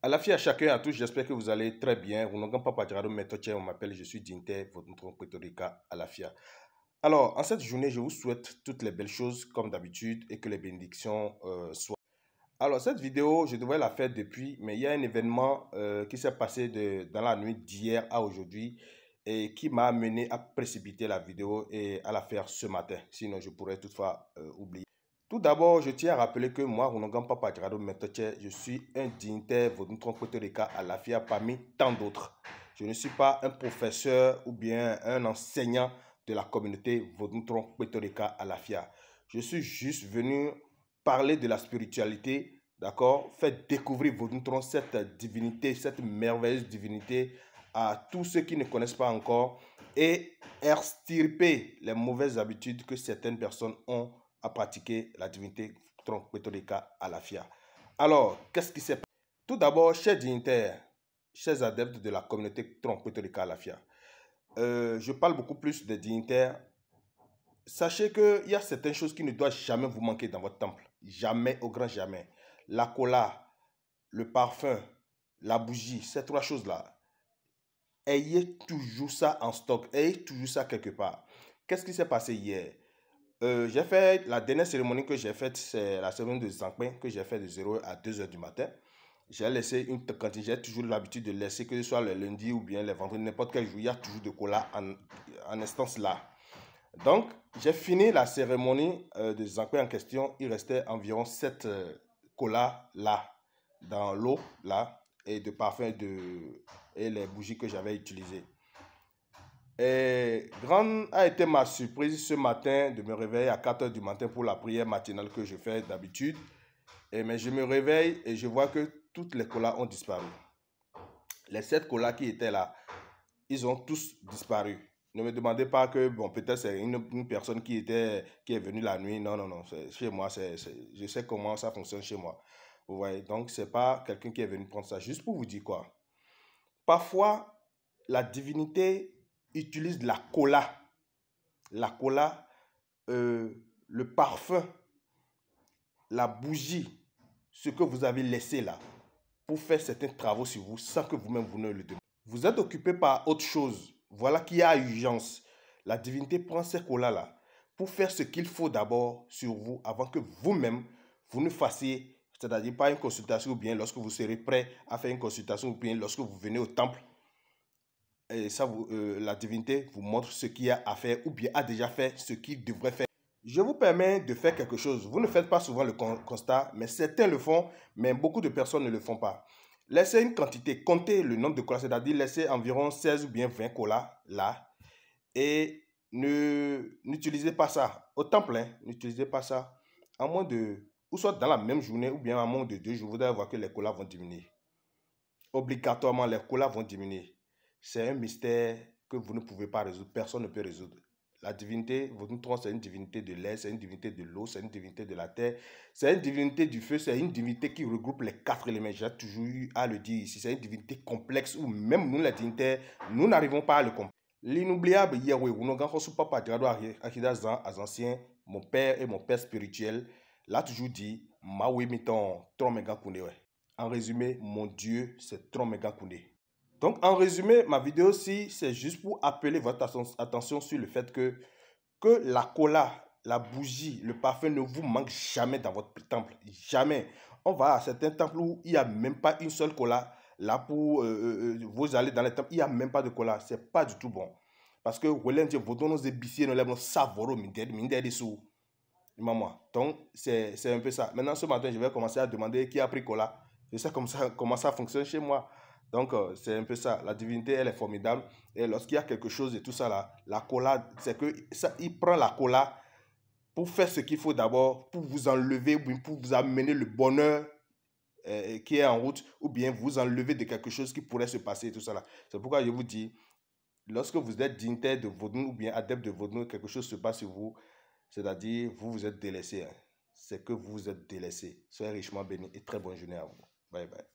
À la à chacun, à tous, j'espère que vous allez très bien. On m'appelle, je suis Dinte, votre à la FIA. Alors, en cette journée, je vous souhaite toutes les belles choses comme d'habitude et que les bénédictions euh, soient. Alors, cette vidéo, je devrais la faire depuis, mais il y a un événement euh, qui s'est passé de, dans la nuit d'hier à aujourd'hui et qui m'a amené à précipiter la vidéo et à la faire ce matin. Sinon, je pourrais toutefois euh, oublier. Tout d'abord, je tiens à rappeler que moi, Runongan Papa je suis un dignitaire Vodutron Kotorika à la FIA parmi tant d'autres. Je ne suis pas un professeur ou bien un enseignant de la communauté Vodutron Pétorica à la FIA. Je suis juste venu parler de la spiritualité, d'accord Faire découvrir Vodutron, cette divinité, cette merveilleuse divinité à tous ceux qui ne connaissent pas encore et extirper les mauvaises habitudes que certaines personnes ont à pratiquer la divinité Pétolica à la FIA. Alors, qu'est-ce qui s'est passé Tout d'abord, chers dignitaires, chers adeptes de la communauté Pétolica à la FIA, euh, je parle beaucoup plus des dignitaires. Sachez qu'il y a certaines choses qui ne doivent jamais vous manquer dans votre temple. Jamais, au grand jamais. La cola, le parfum, la bougie, ces trois choses-là. Ayez toujours ça en stock. Ayez toujours ça quelque part. Qu'est-ce qui s'est passé hier euh, j'ai fait la dernière cérémonie que j'ai faite, c'est la cérémonie de Zankpin que j'ai faite de 0 à 2 heures du matin. J'ai laissé une cantine, j'ai toujours l'habitude de laisser, que ce soit le lundi ou bien le vendredi, n'importe quel jour, il y a toujours de cola en, en instance là. Donc, j'ai fini la cérémonie euh, de Zankpin en question. Il restait environ 7 colas euh, là, dans l'eau là, et de parfum de, et les bougies que j'avais utilisées. Et grande a été ma surprise ce matin de me réveiller à 4h du matin pour la prière matinale que je fais d'habitude. Et mais je me réveille et je vois que toutes les colas ont disparu. Les sept colas qui étaient là, ils ont tous disparu. Ne me demandez pas que, bon, peut-être c'est une, personne qui, était, qui est venue la nuit. Non, non, non. Chez moi, C'est je sais comment ça fonctionne chez moi. Vous voyez, donc c'est pas quelqu'un qui est venu prendre ça. Juste pour vous dire quoi. Parfois, la divinité utilise la cola. La cola, euh, le parfum, la bougie, ce que vous avez laissé là, pour faire certains travaux sur vous sans que vous-même vous ne le demandiez. Vous êtes occupé par autre chose. Voilà qu'il y a urgence. La divinité prend ces colas là pour faire ce qu'il faut d'abord sur vous avant que vous-même vous ne fassiez, c'est-à-dire pas une consultation ou bien lorsque vous serez prêt à faire une consultation ou bien lorsque vous venez au temple et ça vous, euh, la divinité vous montre ce qu'il y a à faire ou bien a déjà fait ce qu'il devrait faire. Je vous permets de faire quelque chose. Vous ne faites pas souvent le constat, mais certains le font, mais beaucoup de personnes ne le font pas. Laissez une quantité, comptez le nombre de colas, c'est-à-dire laissez environ 16 ou bien 20 colas là et ne n'utilisez pas ça au temps plein, n'utilisez pas ça en moins de ou soit dans la même journée ou bien à moins de deux jours, vous allez voir que les colas vont diminuer. Obligatoirement, les colas vont diminuer. C'est un mystère que vous ne pouvez pas résoudre, personne ne peut résoudre. La divinité, votre tronc, c'est une divinité de l'air, c'est une divinité de l'eau, c'est une divinité de la terre, c'est une divinité du feu, c'est une divinité qui regroupe les quatre éléments. J'ai toujours eu à le dire ici, c'est une divinité complexe où même nous, la divinité, nous n'arrivons pas à le comprendre. L'inoubliable Yahweh, mon père et mon père spirituel, l'a toujours dit, En résumé, mon Dieu, c'est Tromegakunde. Donc, en résumé, ma vidéo aussi c'est juste pour appeler votre attention sur le fait que, que la cola, la bougie, le parfum ne vous manque jamais dans votre temple. Jamais. On va à certains temples où il n'y a même pas une seule cola. Là, pour euh, euh, euh, vous allez dans les temples, il n'y a même pas de cola. C'est pas du tout bon. Parce que, maman. Donc, c'est un peu ça. Maintenant, ce matin, je vais commencer à demander qui a pris cola. Je sais comment ça, comment ça fonctionne chez moi. Donc, euh, c'est un peu ça. La divinité, elle est formidable. Et lorsqu'il y a quelque chose et tout ça, là, la cola, c'est que ça, il prend la cola pour faire ce qu'il faut d'abord, pour vous enlever, pour vous amener le bonheur euh, qui est en route, ou bien vous enlever de quelque chose qui pourrait se passer et tout ça. là. C'est pourquoi je vous dis, lorsque vous êtes dignitaire de vodun ou bien adepte de vodun quelque chose se passe sur vous, c'est-à-dire vous vous êtes délaissé. Hein. C'est que vous vous êtes délaissé. Soyez richement béni et très bon journée à vous. Bye bye.